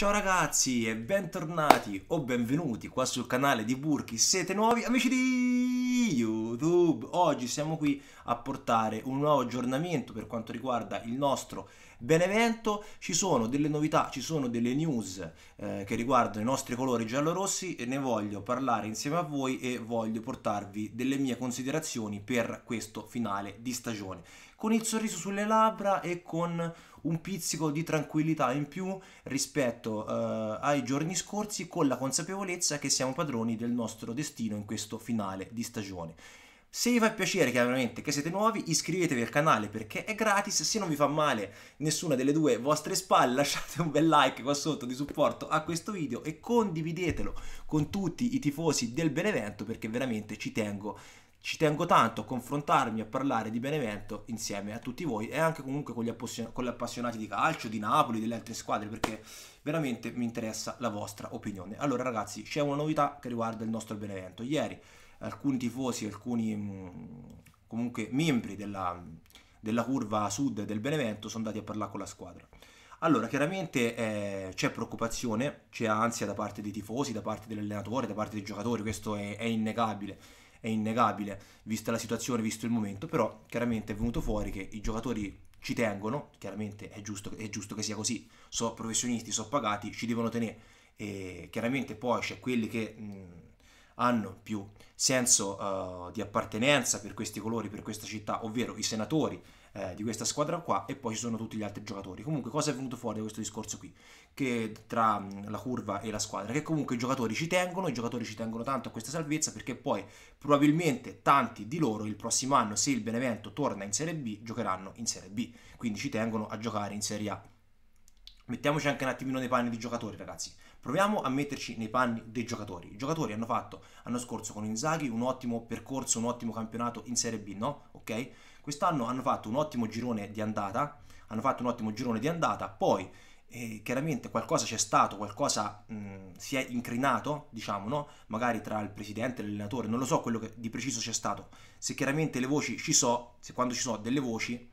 Ciao ragazzi e bentornati o benvenuti qua sul canale di Burki, siete nuovi amici di YouTube. Oggi siamo qui a portare un nuovo aggiornamento per quanto riguarda il nostro Benevento. Ci sono delle novità, ci sono delle news eh, che riguardano i nostri colori giallo-rossi e ne voglio parlare insieme a voi e voglio portarvi delle mie considerazioni per questo finale di stagione con il sorriso sulle labbra e con un pizzico di tranquillità in più rispetto eh, ai giorni scorsi con la consapevolezza che siamo padroni del nostro destino in questo finale di stagione. Se vi fa piacere chiaramente che siete nuovi iscrivetevi al canale perché è gratis, se non vi fa male nessuna delle due vostre spalle lasciate un bel like qua sotto di supporto a questo video e condividetelo con tutti i tifosi del Benevento perché veramente ci tengo ci tengo tanto a confrontarmi, a parlare di Benevento insieme a tutti voi e anche comunque con gli, con gli appassionati di calcio, di Napoli, delle altre squadre, perché veramente mi interessa la vostra opinione. Allora ragazzi, c'è una novità che riguarda il nostro Benevento. Ieri alcuni tifosi, alcuni mh, mm, comunque membri della, della curva sud del Benevento sono andati a parlare con la squadra. Allora, chiaramente eh, c'è preoccupazione, c'è ansia da parte dei tifosi, da parte dell'allenatore, da parte dei giocatori, questo è, è innegabile è innegabile, vista la situazione, visto il momento, però chiaramente è venuto fuori che i giocatori ci tengono, chiaramente è giusto, è giusto che sia così, sono professionisti, sono pagati, ci devono tenere, e chiaramente poi c'è quelli che... Mh, hanno più senso uh, di appartenenza per questi colori, per questa città, ovvero i senatori eh, di questa squadra qua e poi ci sono tutti gli altri giocatori. Comunque cosa è venuto fuori da questo discorso qui? Che tra la curva e la squadra, che comunque i giocatori ci tengono, i giocatori ci tengono tanto a questa salvezza perché poi probabilmente tanti di loro il prossimo anno se il Benevento torna in Serie B giocheranno in Serie B, quindi ci tengono a giocare in Serie A. Mettiamoci anche un attimino nei panni dei giocatori, ragazzi. Proviamo a metterci nei panni dei giocatori. I giocatori hanno fatto l'anno scorso con Inzaghi un ottimo percorso, un ottimo campionato in Serie B, no? Ok? Quest'anno hanno fatto un ottimo girone di andata, hanno fatto un ottimo girone di andata, poi eh, chiaramente qualcosa c'è stato, qualcosa mh, si è incrinato, diciamo, no? magari tra il presidente e l'allenatore, non lo so quello che di preciso c'è stato. Se chiaramente le voci ci sono, se quando ci sono delle voci,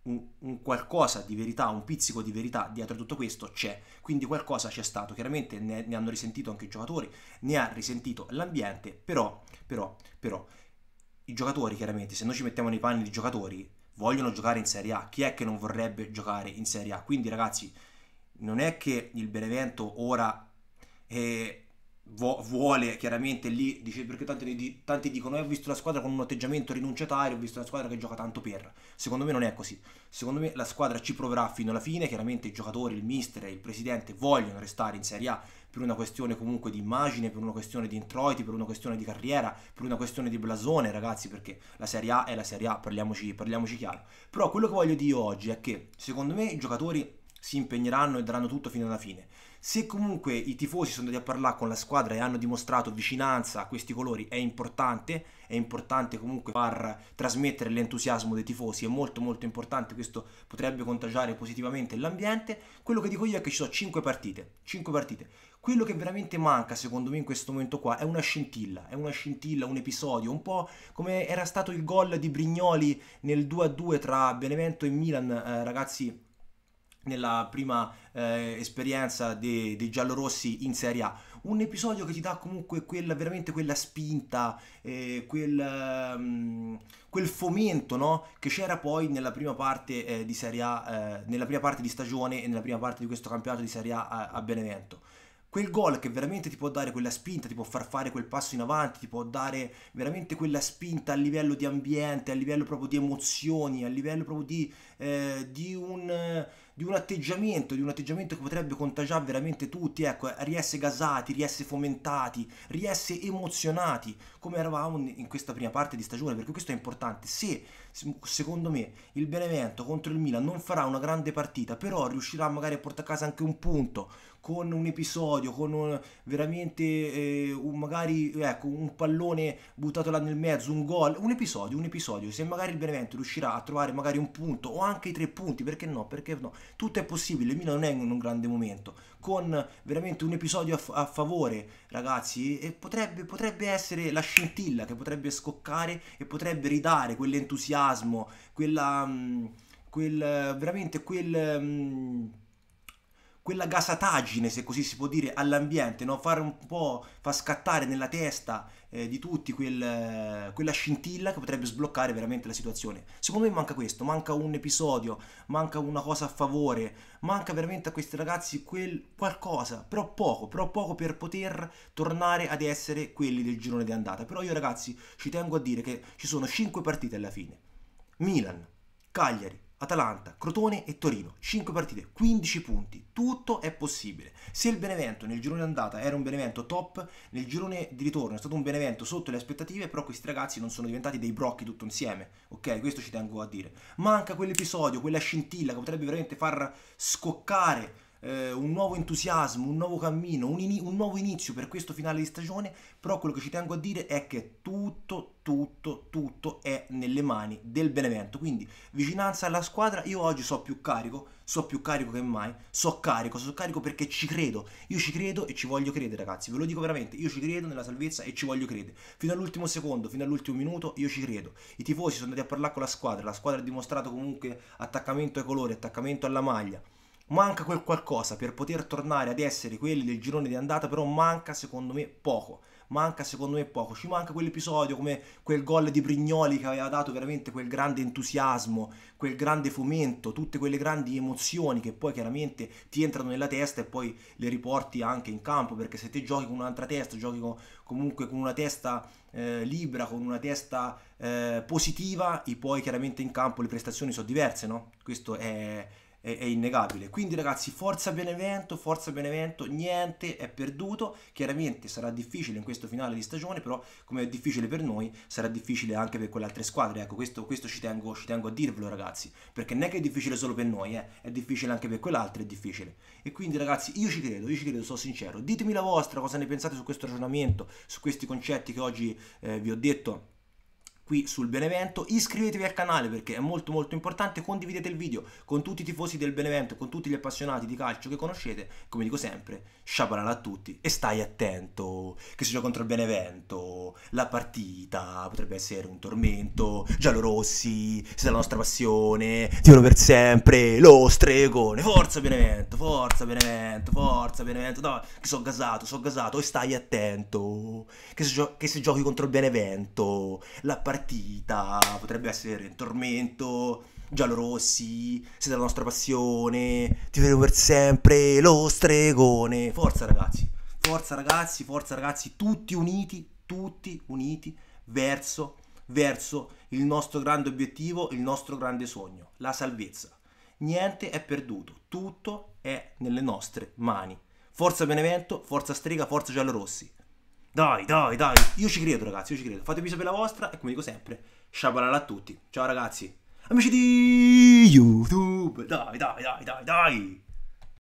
un, un, qualcosa di verità, un pizzico di verità dietro tutto questo c'è, quindi qualcosa c'è stato. Chiaramente ne, ne hanno risentito anche i giocatori, ne ha risentito l'ambiente, però, però, però i giocatori, chiaramente, se noi ci mettiamo nei panni di giocatori, vogliono giocare in Serie A. Chi è che non vorrebbe giocare in Serie A? Quindi, ragazzi, non è che il Benevento ora eh, vuole chiaramente lì, dice, perché tanti, tanti dicono: eh, Ho visto la squadra con un atteggiamento rinunciatario, ho visto la squadra che gioca tanto per. Secondo me non è così. Secondo me la squadra ci proverà fino alla fine. Chiaramente i giocatori, il mister e il presidente vogliono restare in Serie A per una questione comunque di immagine, per una questione di introiti, per una questione di carriera, per una questione di blasone, ragazzi, perché la Serie A è la Serie A, parliamoci, parliamoci chiaro. Però quello che voglio dire oggi è che secondo me i giocatori si impegneranno e daranno tutto fino alla fine. Se comunque i tifosi sono andati a parlare con la squadra e hanno dimostrato vicinanza a questi colori è importante, è importante comunque far trasmettere l'entusiasmo dei tifosi, è molto molto importante, questo potrebbe contagiare positivamente l'ambiente. Quello che dico io è che ci sono 5 partite, 5 partite. Quello che veramente manca secondo me in questo momento qua è una scintilla, è una scintilla, un episodio, un po' come era stato il gol di Brignoli nel 2-2 tra Benevento e Milan, eh, ragazzi nella prima eh, esperienza dei, dei giallorossi in Serie A. Un episodio che ti dà comunque quella, veramente quella spinta, eh, quel, um, quel, fomento no? che c'era poi nella prima parte eh, di Serie A, eh, nella prima parte di stagione e nella prima parte di questo campionato di Serie A a, a Benevento quel gol che veramente ti può dare quella spinta, ti può far fare quel passo in avanti, ti può dare veramente quella spinta a livello di ambiente, a livello proprio di emozioni, a livello proprio di, eh, di un di un atteggiamento, di un atteggiamento che potrebbe contagiare veramente tutti, ecco, eh, riesse gasati, riesse fomentati, riesse emozionati, come eravamo in questa prima parte di stagione, perché questo è importante. Se secondo me il Benevento contro il Milan non farà una grande partita, però riuscirà magari a portare a casa anche un punto con un episodio, con un, veramente eh, un, magari, ecco, un pallone buttato là nel mezzo, un gol, un episodio, un episodio, se magari il Benevento riuscirà a trovare magari un punto o anche i tre punti, perché no? Perché no? tutto è possibile, il Milan non è in un grande momento, con veramente un episodio a, a favore ragazzi potrebbe, potrebbe, essere la scintilla che potrebbe scoccare e potrebbe ridare quell'entusiasmo, quella, mm, quel, veramente quel mm, quella gasataggine, se così si può dire, all'ambiente, no? far un po' far scattare nella testa eh, di tutti quel, eh, quella scintilla che potrebbe sbloccare veramente la situazione. Secondo me manca questo, manca un episodio, manca una cosa a favore, manca veramente a questi ragazzi quel qualcosa, però poco, però poco per poter tornare ad essere quelli del girone di andata. Però io ragazzi ci tengo a dire che ci sono 5 partite alla fine. Milan, Cagliari, Atalanta, Crotone e Torino, 5 partite, 15 punti, tutto è possibile. Se il Benevento nel girone andata era un Benevento top, nel girone di ritorno è stato un Benevento sotto le aspettative, però questi ragazzi non sono diventati dei brocchi tutto insieme, ok? Questo ci tengo a dire. Manca quell'episodio, quella scintilla che potrebbe veramente far scoccare eh, un nuovo entusiasmo, un nuovo cammino, un, in- un nuovo inizio per questo finale di stagione, però quello che ci tengo a dire è che tutto, tutto, tutto è nelle mani del Benevento, quindi vicinanza alla squadra, io oggi so più carico, so più carico che mai, so carico, so carico perché ci credo, io ci credo e ci voglio credere ragazzi, ve lo dico veramente, io ci credo nella salvezza e ci voglio credere, fino all'ultimo secondo, fino all'ultimo minuto io ci credo, i tifosi sono andati a parlare con la squadra, la squadra ha dimostrato comunque attaccamento ai colori, attaccamento alla maglia, manca quel qualcosa per poter tornare ad essere quelli del girone di andata, però manca secondo me poco. Manca secondo me poco, ci manca quell'episodio come quel gol di Brignoli che aveva dato veramente quel grande entusiasmo, quel grande fomento, tutte quelle grandi emozioni che poi chiaramente ti entrano nella testa e poi le riporti anche in campo, perché se te giochi con un'altra testa, giochi con, comunque con una testa eh, libera, con una testa eh, positiva, e poi chiaramente in campo le prestazioni sono diverse, no? Questo è, è, è, innegabile. Quindi ragazzi, forza Benevento, forza Benevento, niente è perduto. Chiaramente sarà difficile in questo finale di stagione, però come è difficile per noi, sarà difficile anche per quelle altre squadre. Ecco, questo, questo ci, tengo, ci, tengo, a dirvelo ragazzi, perché non è che è difficile solo per noi, eh? è difficile anche per quell'altra, è difficile. E quindi ragazzi, io ci credo, io ci credo, sono sincero. Ditemi la vostra, cosa ne pensate su questo ragionamento, su questi concetti che oggi eh, vi ho detto qui sul Benevento. Iscrivetevi al canale perché è molto molto importante, condividete il video con tutti i tifosi del Benevento, con tutti gli appassionati di calcio che conoscete. Come dico sempre, sciabalala a tutti e stai attento che si gioca contro il Benevento, la partita potrebbe essere un tormento, giallorossi, se è la nostra passione, tiro per sempre, lo stregone, forza Benevento, forza Benevento, forza Benevento, no, che sono gasato, sono gasato e stai attento che se, gio che se giochi contro il Benevento, la partita partita, potrebbe essere in tormento, giallo rossi, siete la nostra passione, ti vedo per sempre, lo stregone. Forza ragazzi, forza ragazzi, forza ragazzi, tutti uniti, tutti uniti verso, verso il nostro grande obiettivo, il nostro grande sogno, la salvezza. Niente è perduto, tutto è nelle nostre mani. Forza Benevento, forza Strega, forza Giallorossi. Dai, dai, dai. Io ci credo, ragazzi, io ci credo. Fatemi sapere la vostra e come dico sempre, sciabalala a tutti. Ciao ragazzi. Amici di YouTube. Dai, dai, dai, dai, dai.